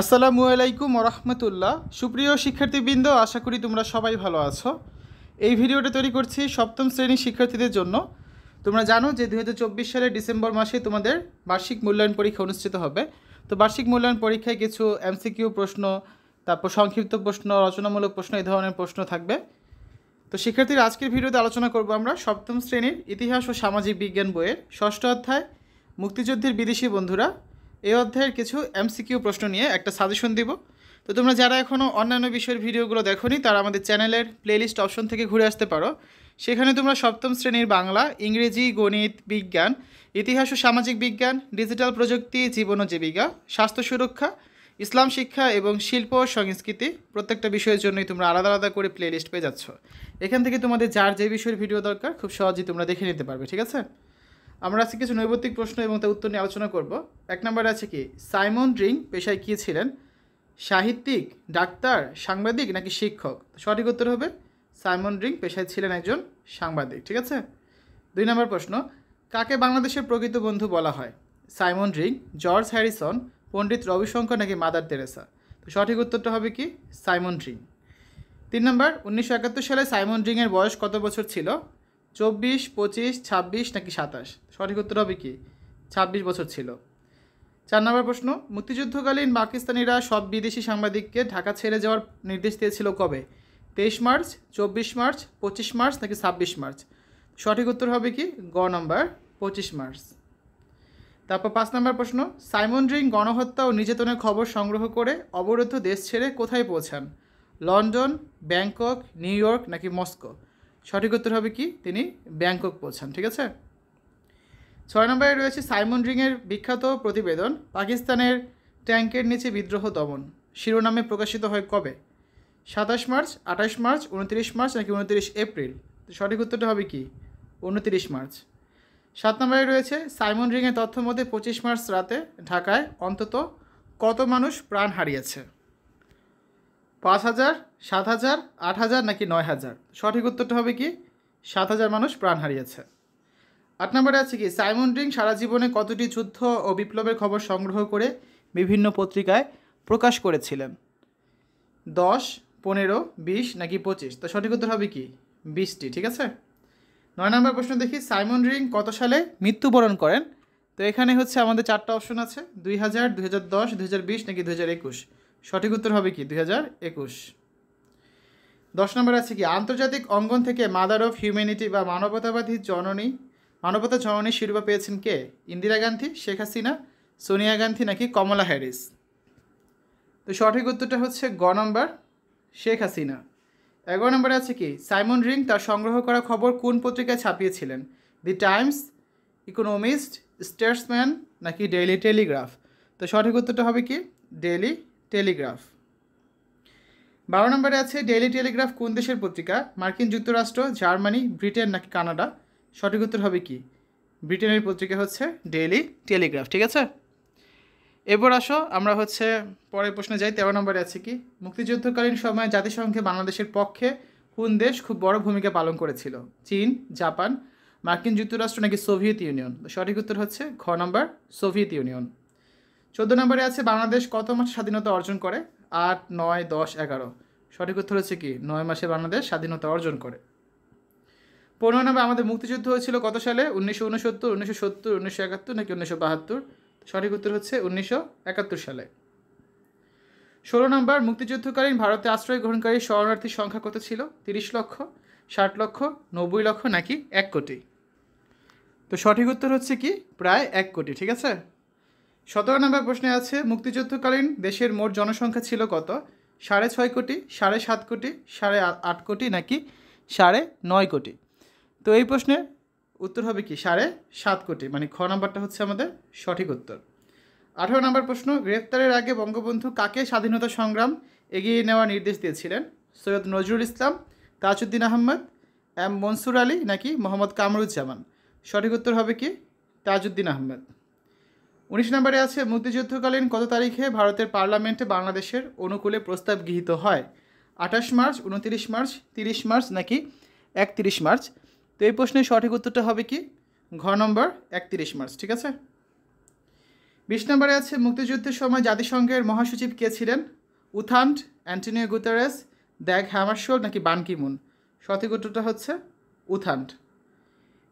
আসসালামু আলাইকুম রহমতুল্লাহ সুপ্রিয় শিক্ষার্থীবৃন্দ আশা করি তোমরা সবাই ভালো আছো এই ভিডিওটা তৈরি করছি সপ্তম শ্রেণীর শিক্ষার্থীদের জন্য তোমরা জানো যে দু সালের ডিসেম্বর মাসে তোমাদের বার্ষিক মূল্যায়ন পরীক্ষা অনুষ্ঠিত হবে তো বার্ষিক মূল্যায়ন পরীক্ষায় কিছু এমসিকিউ প্রশ্ন তারপর সংক্ষিপ্ত প্রশ্ন রচনামূলক প্রশ্ন এই ধরনের প্রশ্ন থাকবে তো শিক্ষার্থীর আজকের ভিডিওতে আলোচনা করব আমরা সপ্তম শ্রেণীর ইতিহাস ও সামাজিক বিজ্ঞান বইয়ের ষষ্ঠ অধ্যায় মুক্তিযুদ্ধের বিদেশি বন্ধুরা এই অধ্যায়ের কিছু এমসিকিউ প্রশ্ন নিয়ে একটা সাজেশন দিব তো তোমরা যারা এখনও অন্যান্য বিষয়ের ভিডিওগুলো নি তারা আমাদের চ্যানেলের প্লেলিস্ট অপশন থেকে ঘুরে আসতে পারো সেখানে তোমরা সপ্তম শ্রেণীর বাংলা ইংরেজি গণিত বিজ্ঞান ইতিহাস ও সামাজিক বিজ্ঞান ডিজিটাল প্রযুক্তি জীবন ও জীবিকা স্বাস্থ্য সুরক্ষা ইসলাম শিক্ষা এবং শিল্প ও সংস্কৃতি প্রত্যেকটা বিষয়ের জন্যই তোমরা আলাদা আলাদা করে প্লেলিস্ট পেয়ে যাচ্ছ এখান থেকে তোমাদের যার যে বিষয়ের ভিডিও দরকার খুব সহজেই তোমরা দেখে নিতে পারবে ঠিক আছে আমরা আজকে কিছু নৈবত্তিক প্রশ্ন এবং তার উত্তর নিয়ে আলোচনা করব এক নম্বরে আছে কি সাইমন ড্রিং পেশায় কী ছিলেন সাহিত্যিক ডাক্তার সাংবাদিক নাকি শিক্ষক সঠিক উত্তর হবে সাইমন ড্রিং পেশায় ছিলেন একজন সাংবাদিক ঠিক আছে দুই নম্বর প্রশ্ন কাকে বাংলাদেশের প্রকৃত বন্ধু বলা হয় Simon Dring George Harrison Pandit Ravishankar নাকি মাদার তেরেসা তো সঠিক উত্তরটা হবে কি সাইমন ড্রিং তিন নম্বর উনিশশো একাত্তর সালে সাইমন ড্রিংয়ের বয়স কত বছর ছিল চব্বিশ পঁচিশ ছাব্বিশ নাকি সাতাশ সঠিক উত্তর হবে কি ছাব্বিশ বছর ছিল চার নম্বর প্রশ্ন মুক্তিযুদ্ধকালীন পাকিস্তানিরা সব বিদেশি সাংবাদিককে ঢাকা ছেড়ে যাওয়ার নির্দেশ দিয়েছিল কবে তেইশ মার্চ চব্বিশ মার্চ পঁচিশ মার্চ নাকি ছাব্বিশ মার্চ সঠিক উত্তর হবে কি গ নম্বর পঁচিশ মার্চ তারপর পাঁচ নম্বর প্রশ্ন সাইমন রিং গণহত্যা ও নির্যাতনের খবর সংগ্রহ করে অবরুদ্ধ দেশ ছেড়ে কোথায় পৌঁছান লন্ডন ব্যাংকক নিউ ইয়র্ক নাকি মস্কো সঠিক উত্তর হবে কি তিনি ব্যাংকক পৌঁছান ঠিক আছে ছয় নম্বরে রয়েছে সাইমন রিংয়ের বিখ্যাত প্রতিবেদন পাকিস্তানের ট্যাঙ্কের নিচে বিদ্রোহ দমন শিরোনামে প্রকাশিত হয় কবে সাতাশ মার্চ আঠাশ মার্চ উনত্রিশ মার্চ নাকি উনত্রিশ এপ্রিল সঠিক উত্তরটা হবে কি উনত্রিশ মার্চ সাত নম্বরে রয়েছে সাইমন রিংয়ের তথ্য মতে পঁচিশ মার্চ রাতে ঢাকায় অন্তত কত মানুষ প্রাণ হারিয়েছে পাঁচ হাজার সাত হাজার আট হাজার নাকি নয় হাজার সঠিক উত্তরটা হবে কি সাত হাজার মানুষ প্রাণ হারিয়েছে আট নম্বরে আছে কি সাইমন রিং সারা জীবনে কতটি যুদ্ধ ও বিপ্লবের খবর সংগ্রহ করে বিভিন্ন পত্রিকায় প্রকাশ করেছিলেন দশ পনেরো বিশ নাকি পঁচিশ তো সঠিক উত্তর হবে কি বিশটি ঠিক আছে নয় নম্বর প্রশ্ন দেখি সাইমন রিং কত সালে মৃত্যুবরণ করেন তো এখানে হচ্ছে আমাদের চারটা অপশন আছে দুই হাজার দুই হাজার দশ দুই হাজার বিশ নাকি দুই হাজার একুশ সঠিক উত্তর হবে কি দুই হাজার একুশ দশ নম্বর আছে কি আন্তর্জাতিক অঙ্গন থেকে মাদার অফ হিউম্যানিটি বা মানবতাবাদী জননী মানবতা জননী শিরোপা পেয়েছেন কে ইন্দিরা গান্ধী শেখ হাসিনা সোনিয়া গান্ধী নাকি কমলা হ্যারিস তো সঠিক উত্তরটা হচ্ছে গ নম্বর শেখ হাসিনা এগারো নম্বর আছে কি সাইমন রিং তার সংগ্রহ করা খবর কোন পত্রিকায় ছাপিয়েছিলেন দি টাইমস ইকোনমিস্ট স্টেটসম্যান নাকি ডেইলি টেলিগ্রাফ তো সঠিক উত্তরটা হবে কি ডেইলি টেলিগ্রাফ বারো নম্বরে আছে ডেইলি টেলিগ্রাফ কোন দেশের পত্রিকা মার্কিন যুক্তরাষ্ট্র জার্মানি ব্রিটেন নাকি কানাডা সঠিক উত্তর হবে কি ব্রিটেনের পত্রিকা হচ্ছে ডেইলি টেলিগ্রাফ ঠিক আছে এরপর আসো আমরা হচ্ছে পরের প্রশ্নে যাই তেরো নম্বরে আছে কি মুক্তিযুদ্ধকালীন সময়ে জাতিসংঘে বাংলাদেশের পক্ষে কোন দেশ খুব বড় ভূমিকা পালন করেছিল চীন জাপান মার্কিন যুক্তরাষ্ট্র নাকি সোভিয়েত ইউনিয়ন সঠিক উত্তর হচ্ছে ঘ নম্বর সোভিয়েত ইউনিয়ন চোদ্দ নম্বরে আছে বাংলাদেশ কত মাস স্বাধীনতা অর্জন করে আট নয় দশ এগারো সঠিক উত্তর হচ্ছে কি নয় মাসে বাংলাদেশ স্বাধীনতা অর্জন করে পনেরো নম্বর আমাদের মুক্তিযুদ্ধ হয়েছিল কত সালে উনিশশো উনসত্তর উনিশশো সত্তর উনিশশো একাত্তর নাকি উনিশশো বাহাত্তর সঠিক উত্তর হচ্ছে উনিশশো একাত্তর সালে ষোলো নম্বর মুক্তিযুদ্ধকালীন ভারতে আশ্রয় গ্রহণকারী শরণার্থীর সংখ্যা কত ছিল তিরিশ লক্ষ ষাট লক্ষ নব্বই লক্ষ নাকি এক কোটি তো সঠিক উত্তর হচ্ছে কি প্রায় এক কোটি ঠিক আছে সতেরো নম্বর প্রশ্নে আছে মুক্তিযুদ্ধকালীন দেশের মোট জনসংখ্যা ছিল কত সাড়ে ছয় কোটি সাড়ে সাত কোটি সাড়ে আট কোটি নাকি সাড়ে নয় কোটি তো এই প্রশ্নে উত্তর হবে কি সাড়ে সাত কোটি মানে খ নম্বরটা হচ্ছে আমাদের সঠিক উত্তর আঠেরো নম্বর প্রশ্ন গ্রেপ্তারের আগে বঙ্গবন্ধু কাকে স্বাধীনতা সংগ্রাম এগিয়ে নেওয়ার নির্দেশ দিয়েছিলেন সৈয়দ নজরুল ইসলাম তাজউদ্দিন আহমদ এম মনসুর আলী নাকি মোহাম্মদ কামরুজ্জামান সঠিক উত্তর হবে কি তাজউদ্দিন আহমেদ উনিশ নম্বরে আছে মুক্তিযুদ্ধকালীন কত তারিখে ভারতের পার্লামেন্টে বাংলাদেশের অনুকূলে প্রস্তাব গৃহীত হয় আঠাশ মার্চ উনতিরিশ মার্চ তিরিশ মার্চ নাকি একত্রিশ মার্চ তো এই প্রশ্নের সঠিক উত্তরটা হবে কি ঘ নম্বর একত্রিশ মার্চ ঠিক আছে বিশ নম্বরে আছে মুক্তিযুদ্ধের সময় জাতিসংঘের মহাসচিব কে ছিলেন U Thant Antonio Guterres Dag Hammarskjold নাকি বানকিমুন সঠিক উত্তরটা হচ্ছে উথান্ট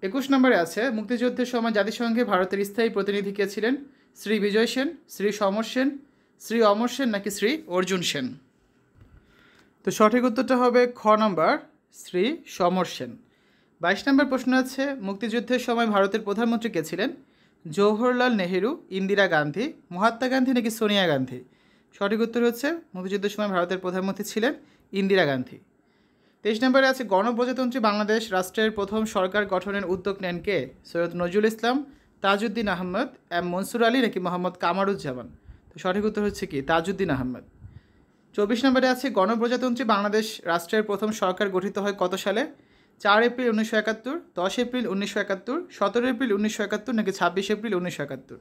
একুশ নম্বরে আছে মুক্তিযুদ্ধের সময় জাতিসংঘে ভারতের স্থায়ী প্রতিনিধি কে ছিলেন শ্রী বিজয় সেন শ্রী সমর সেন শ্রী অমর সেন নাকি শ্রী অর্জুন সেন তো সঠিক উত্তরটা হবে খ নম্বর শ্রী সমর সেন বাইশ নম্বর প্রশ্ন আছে মুক্তিযুদ্ধের সময় ভারতের প্রধানমন্ত্রী কে ছিলেন জওহরলাল নেহেরু ইন্দিরা গান্ধী মহাত্মা গান্ধী নাকি সোনিয়া গান্ধী সঠিক উত্তর হচ্ছে মুক্তিযুদ্ধের সময় ভারতের প্রধানমন্ত্রী ছিলেন ইন্দিরা গান্ধী তেইশ নম্বরে আছে গণপ্রজাতন্ত্রী বাংলাদেশ রাষ্ট্রের প্রথম সরকার গঠনের উদ্যোগ নেন কে সৈয়দ নজরুল ইসলাম তাজউদ্দিন আহমদ এম মনসুর আলী নাকি মোহাম্মদ কামারুজ্জামান তো সঠিক উত্তর হচ্ছে কি তাজউদ্দিন আহমদ চব্বিশ নম্বরে আছে গণপ্রজাতন্ত্রী বাংলাদেশ রাষ্ট্রের প্রথম সরকার গঠিত হয় কত সালে চার এপ্রিল উনিশশো একাত্তর দশ এপ্রিল উনিশশো একাত্তর সতেরো এপ্রিল উনিশশো একাত্তর নাকি ছাব্বিশ এপ্রিল উনিশশো একাত্তর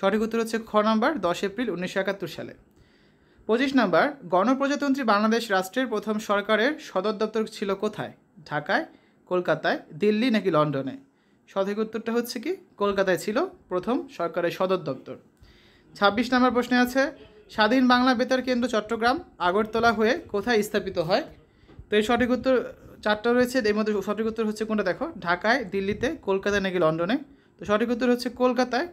সঠিক উত্তর হচ্ছে খ নম্বর দশ এপ্রিল উনিশশো একাত্তর সালে পঁচিশ নম্বর গণপ্রজাতন্ত্রী বাংলাদেশ রাষ্ট্রের প্রথম সরকারের সদর দপ্তর ছিল কোথায় ঢাকায় কলকাতায় দিল্লি নাকি লন্ডনে সঠিক উত্তরটা হচ্ছে কি কলকাতায় ছিল প্রথম সরকারের সদর দপ্তর ছাব্বিশ নম্বর প্রশ্নে আছে স্বাধীন বাংলা বেতার কেন্দ্র চট্টগ্রাম আগরতলা হয়ে কোথায় স্থাপিত হয় তো এই সঠিক উত্তর চারটা রয়েছে এর মধ্যে সঠিক উত্তর হচ্ছে কোনটা দেখো ঢাকায় দিল্লিতে কলকাতায় নাকি লন্ডনে তো সঠিক উত্তর হচ্ছে কলকাতায়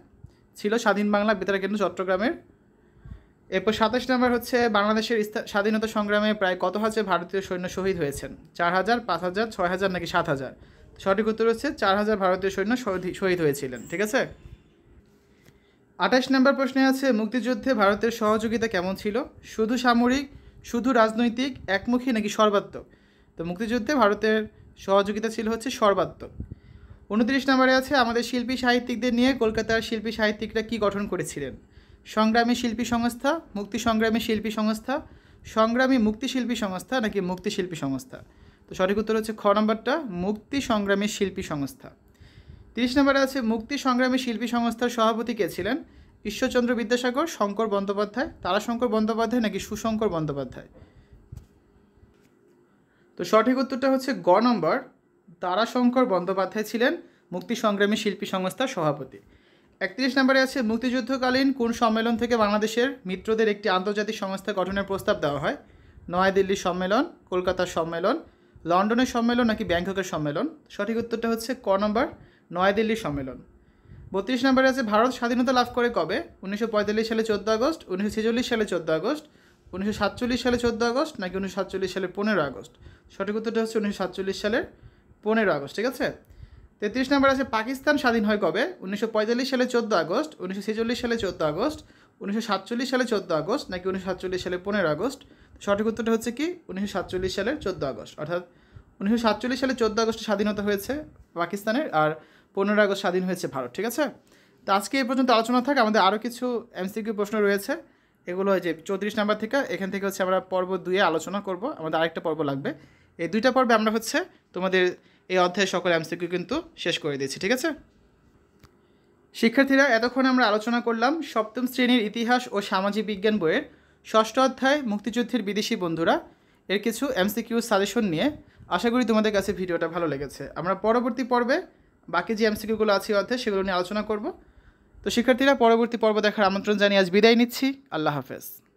ছিল স্বাধীন বাংলা বেতার কেন্দ্র চট্টগ্রামের এরপর সাতাশ নম্বর হচ্ছে বাংলাদেশের স্বাধীনতা সংগ্রামে প্রায় কত হাজার ভারতীয় সৈন্য শহীদ হয়েছেন চার হাজার পাঁচ হাজার ছয় হাজার নাকি সাত হাজার সঠিক উত্তর হচ্ছে চার হাজার ভারতীয় সৈন্য শহীদ হয়েছিলেন ঠিক আছে আঠাশ নম্বর প্রশ্নে আছে মুক্তিযুদ্ধে ভারতের সহযোগিতা কেমন ছিল শুধু সামরিক শুধু রাজনৈতিক একমুখী নাকি সর্বাত্মক তো মুক্তিযুদ্ধে ভারতের সহযোগিতা ছিল হচ্ছে সর্বাত্মক উনত্রিশ নম্বরে আছে আমাদের শিল্পী সাহিত্যিকদের নিয়ে কলকাতার শিল্পী সাহিত্যিকরা কী গঠন করেছিলেন সংগ্রামী শিল্পী সংস্থা মুক্তি সংগ্রামী শিল্পী সংস্থা সংগ্রামী মুক্তি শিল্পী সংস্থা নাকি মুক্তি শিল্পী সংস্থা তো সঠিক উত্তর হচ্ছে খ নম্বরটা মুক্তি সংগ্রামী শিল্পী সংস্থা তিরিশ নম্বরে আছে মুক্তি সংগ্রামী শিল্পী সংস্থার সভাপতি কে ছিলেন ঈশ্বরচন্দ্র বিদ্যাসাগর শঙ্কর বন্দ্যোপাধ্যায় তারাশঙ্কর বন্দ্যোপাধ্যায় নাকি সুশঙ্কর বন্দ্যোপাধ্যায় তো সঠিক উত্তরটা হচ্ছে গ নম্বর তারাশঙ্কর বন্দ্যোপাধ্যায় ছিলেন মুক্তি সংগ্রামী শিল্পী সংস্থার সভাপতি একত্রিশ নম্বরে আছে মুক্তিযুদ্ধকালীন কোন সম্মেলন থেকে বাংলাদেশের মিত্রদের একটি আন্তর্জাতিক সংস্থা গঠনের প্রস্তাব দেওয়া হয় নয়াদিল্লি সম্মেলন কলকাতার সম্মেলন লন্ডনের সম্মেলন নাকি ব্যাংককের সম্মেলন সঠিক উত্তরটা হচ্ছে ক নম্বর নয়াদিল্লি সম্মেলন বত্রিশ নম্বরে আছে ভারত স্বাধীনতা লাভ করে কবে উনিশশো সালে চোদ্দো আগস্ট উনিশশো সালে চোদ্দো আগস্ট উনিশশো সালে চোদ্দো আগস্ট নাকি উনিশশো সালে পনেরো আগস্ট সঠিক উত্তরটা হচ্ছে উনিশশো সালের পনেরো আগস্ট ঠিক আছে তেত্রিশ নম্বর আছে পাকিস্তান স্বাধীন হয় কবে উনিশশো সালে চোদ্দো আগস্ট উনিশশো সালে চোদ্দো আগস্ট উনিশশো সালে চোদ্দো আগস্ট নাকি উনিশশো সালে পনেরো আগস্ট সঠিক উত্তরটা হচ্ছে কি উনিশশো সালের চোদ্দো আগস্ট অর্থাৎ উনিশশো সালে চোদ্দো আগস্ট স্বাধীনতা হয়েছে পাকিস্তানের আর পনেরো আগস্ট স্বাধীন হয়েছে ভারত ঠিক আছে তো আজকে এই পর্যন্ত আলোচনা থাকে আমাদের আরও কিছু এমসিকিউ প্রশ্ন রয়েছে এগুলো যে চৌত্রিশ নাম্বার থেকে এখান থেকে হচ্ছে আমরা পর্ব দুয়ে আলোচনা করব আমাদের আরেকটা পর্ব লাগবে এই দুইটা পর্বে আমরা হচ্ছে তোমাদের এই অধ্যায়ে সকল এমসিকিউ কিন্তু শেষ করে দিয়েছি ঠিক আছে শিক্ষার্থীরা এতক্ষণ আমরা আলোচনা করলাম সপ্তম শ্রেণীর ইতিহাস ও সামাজিক বিজ্ঞান বইয়ের ষষ্ঠ অধ্যায় মুক্তিযুদ্ধের বিদেশি বন্ধুরা এর কিছু এমসিকিউ সাজেশন নিয়ে আশা করি তোমাদের কাছে ভিডিওটা ভালো লেগেছে আমরা পরবর্তী পর্বে বাকি যে এমসিকিউগুলো আছে অধ্যায় সেগুলো নিয়ে আলোচনা করব তো শিক্ষার্থীরা পরবর্তী পর্ব দেখার আমন্ত্রণ জানিয়ে আজ বিদায় নিচ্ছি আল্লাহ হাফেজ